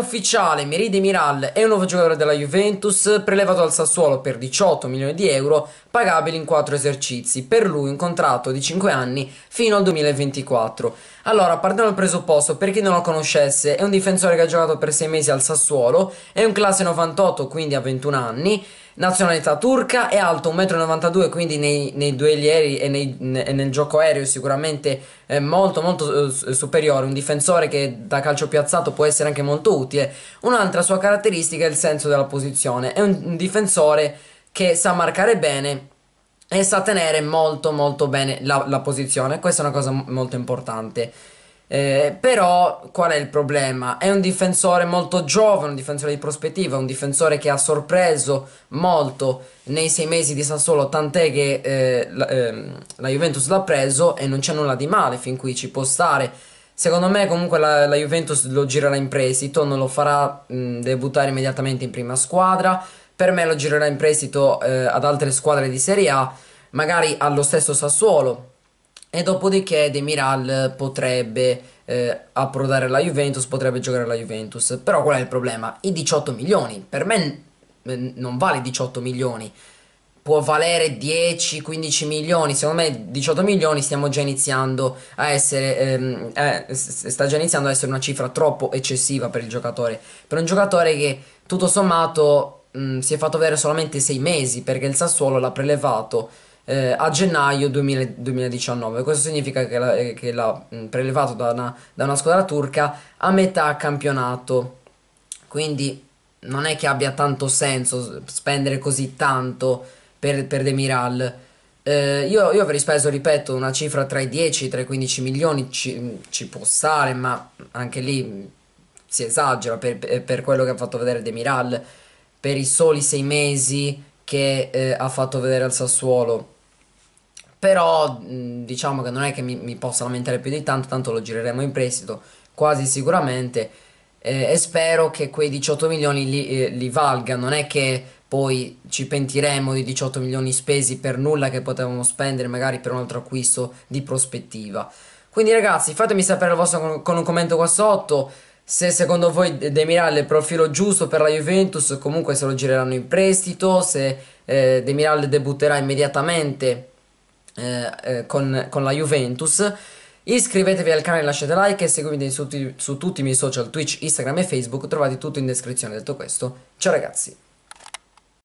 Ufficiale Meride Miral è un nuovo giocatore della Juventus, prelevato al Sassuolo per 18 milioni di euro, pagabili in 4 esercizi, per lui un contratto di 5 anni fino al 2024. Allora, partendo dal presupposto, per chi non lo conoscesse, è un difensore che ha giocato per 6 mesi al Sassuolo, è un classe 98, quindi ha 21 anni, Nazionalità turca, è alto 1,92 m, quindi nei, nei duelli aerei e, nei, ne, nel gioco aereo sicuramente eh, molto molto eh, eh, superiore, un difensore che da calcio piazzato può essere anche molto utile. Un'altra sua caratteristica è il senso della posizione, è un, un difensore che sa marcare bene e sa tenere molto molto bene la, la posizione, questa è una cosa molto importante. Eh, però qual è il problema? È un difensore molto giovane, un difensore di prospettiva, un difensore che ha sorpreso molto nei sei mesi di Sassuolo, tant'è che eh, la, ehm, la, Juventus l'ha preso e non c'è nulla di male fin qui, ci può stare. Secondo me comunque la, la Juventus lo girerà in prestito, non lo farà mh, debuttare immediatamente in prima squadra, per me lo girerà in prestito eh, ad altre squadre di Serie A, magari allo stesso Sassuolo e dopodiché Demiral potrebbe eh, approdare alla Juventus, potrebbe giocare alla Juventus. Però qual è il problema? I 18 milioni. Per me n- non vale 18 milioni. Può valere 10-15 milioni. Secondo me 18 milioni stiamo già iniziando a essere... Ehm, eh, sta già iniziando a essere una cifra troppo eccessiva per il giocatore. Per un giocatore che tutto sommato mh, mm, si è fatto avere solamente 6 mesi perché il Sassuolo l'ha prelevato eh, a gennaio 2000, 2019. Questo significa che, la, eh, che l'ha mm, prelevato da una, da una squadra turca a metà campionato. Quindi non è che abbia tanto senso spendere così tanto per, per Demiral. Eh, io, io, avrei speso, ripeto, una cifra tra i 10 e i 15 milioni, ci, mm, ci, può stare, ma anche lì mm, si esagera per, per quello che ha fatto vedere Demiral, per i soli sei mesi che eh, ha fatto vedere al Sassuolo. Però mm, diciamo che non è che mi, mi possa lamentare più di tanto, tanto lo gireremo in prestito quasi sicuramente eh, e spero che quei 18 milioni li, eh, li valga, non è che poi ci pentiremo di 18 milioni spesi per nulla che potevamo spendere magari per un altro acquisto di prospettiva. Quindi ragazzi fatemi sapere il vostro con un commento qua sotto se secondo voi De Miral è il profilo giusto per la Juventus, comunque se lo gireranno in prestito, se eh, De Miral debutterà immediatamente eh, eh, con, con, la Juventus. Iscrivetevi al canale, lasciate like e seguitemi su, su tutti i miei social, Twitch, Instagram e Facebook, trovate tutto in descrizione. Detto questo, ciao ragazzi!